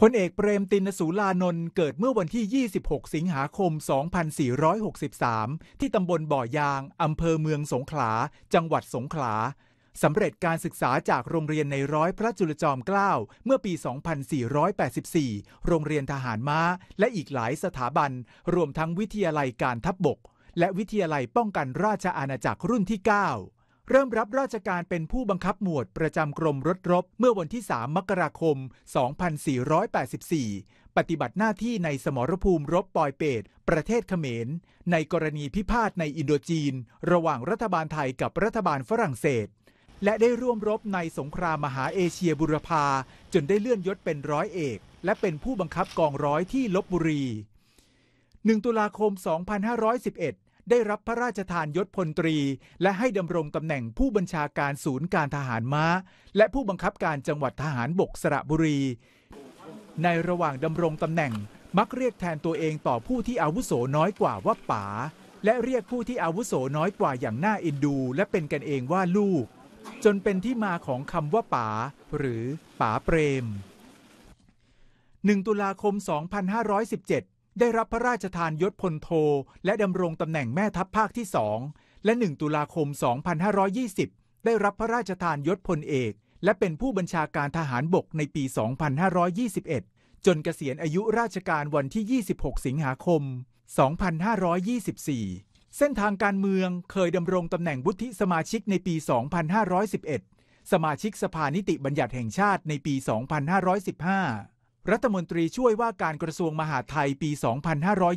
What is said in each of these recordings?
พลเอกเปรมตินสูลานนท์เกิดเมื่อวันที่ 26 สิงหาคม 2463 ที่ตำบลบ่อยาง อำเภอเมืองสงขลา จังหวัดสงขลา สำเร็จการศึกษาจากโรงเรียนในร้อยพระจุลจอมเกล้า เมื่อปี 2484 โรงเรียนทหารม้า และอีกหลายสถาบัน รวมทั้งวิทยาลัยการทัพบบก และวิทยาลัยป้องกันราชอาณาจักรรุ่นที่ 9เริ่มรับราชการเป็นผู้บังคับหมวดประจำกรมรถรบ เมื่อวันที่ 3 มกราคม 2484 ปฏิบัติหน้าที่ในสมรภูมิรบปอยเปต ประเทศเขมร ในกรณีพิพาทในอินโดจีน ระหว่างรัฐบาลไทยกับรัฐบาลฝรั่งเศส และได้ร่วมรบในสงครามมหาเอเชียบุรพาจนได้เลื่อนยศเป็นร้อยเอก และเป็นผู้บังคับกองร้อยที่ลบบุรี 1 ตุลาคม 2511ได้รับพระราชทานยศพลตรี และให้ดำรงตำแหน่งผู้บัญชาการศูนย์การทหารม้า และผู้บังคับการจังหวัดทหารบกสระบุรี ในระหว่างดำรงตำแหน่งมักเรียกแทนตัวเองต่อผู้ที่อาวุโสน้อยกว่าว่าป๋าและเรียกผู้ที่อาวุโสน้อยกว่าอย่างน่าเอ็นดู และเป็นกันเองว่าลูก จนเป็นที่มาของคำว่าป๋าหรือป๋าเปรม1ตุลาคม2517ได้รับพระราชทานยศพลโทและดำรงตำแหน่งแม่ทัพภาคที่สองและ 1 ตุลาคม 2520 ได้รับพระราชทานยศพลเอกและเป็นผู้บัญชาการทหารบกในปี 2521 จนเกษียณอายุราชการวันที่ 26 สิงหาคม 2524 เส้นทางการเมืองเคยดำรงตำแหน่งวุฒิสมาชิกในปี 2511 สมาชิกสภานิติบัญญัติแห่งชาติในปี 2515รัฐมนตรีช่วยว่าการกระทรวงมหาดไทยปี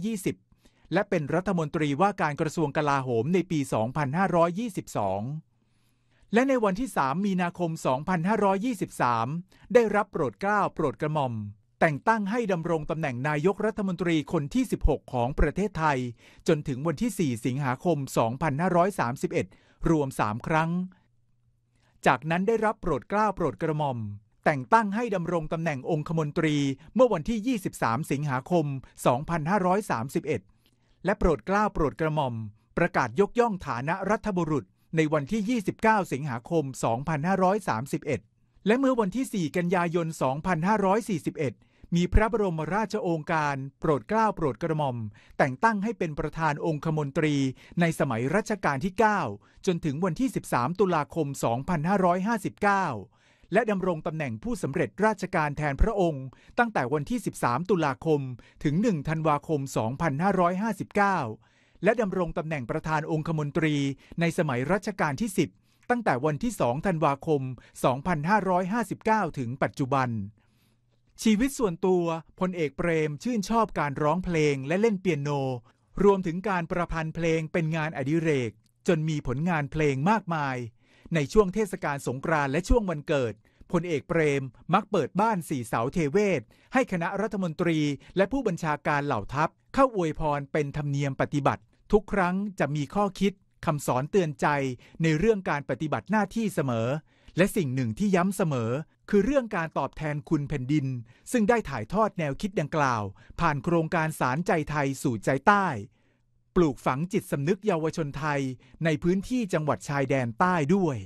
2520 และเป็นรัฐมนตรีว่าการกระทรวงกลาโหมในปี 2522 และในวันที่ 3 มีนาคม 2523 ได้รับโปรดเกล้าโปรดกระหม่อมแต่งตั้งให้ดำรงตำแหน่งนายกรัฐมนตรีคนที่ 16 ของประเทศไทย จนถึงวันที่ 4 สิงหาคม 2531 รวม 3 ครั้ง จากนั้นได้รับโปรดเกล้าโปรดกระหม่อมแต่งตั้งให้ดำรงตำแหน่งองคมนตรีเมื่อวันที่ 23 สิงหาคม 2531 และโปรดเกล้าโปรดกระหม่อมประกาศยกย่องฐานะรัฐบุรุษในวันที่ 29 สิงหาคม 2531 และเมื่อวันที่ 4 กันยายน 2541 มีพระบรมราชโองการ โปรดเกล้าโปรดกระหม่อมแต่งตั้งให้เป็นประธานองคมนตรีในสมัยรัชกาลที่ 9 จนถึงวันที่ 13 ตุลาคม 2559และดำรงตำแหน่งผู้สำเร็จราชการแทนพระองค์ ตั้งแต่วันที่ 13 ตุลาคม ถึง 1 ธันวาคม 2559 และดำรงตำแหน่งประธานองคมนตรีในสมัยรัชกาลที่ 10 ตั้งแต่วันที่ 2 ธันวาคม 2559 ถึงปัจจุบัน ชีวิตส่วนตัวพลเอกเปรมชื่นชอบการร้องเพลงและเล่นเปียโน รวมถึงการประพันธ์เพลงเป็นงานอดิเรก จนมีผลงานเพลงมากมายในช่วงเทศกาลสงกรานต์และช่วงวันเกิดพลเอกเปรมมักเปิดบ้านสี่เสาเทเวศ ให้คณะรัฐมนตรี และผู้บัญชาการเหล่าทัพ เข้าอวยพรเป็นธรรมเนียมปฏิบัติ ทุกครั้งจะมีข้อคิด คำสอนเตือนใจ ในเรื่องการปฏิบัติหน้าที่เสมอ และสิ่งหนึ่งที่ย้ำเสมอ คือเรื่องการตอบแทนคุณแผ่นดิน ซึ่งได้ถ่ายทอดแนวคิดดังกล่าว ผ่านโครงการสารใจไทยสู่ใจใต้ปลูกฝังจิตสำนึกเยาวชนไทยในพื้นที่จังหวัดชายแดนใต้ด้วย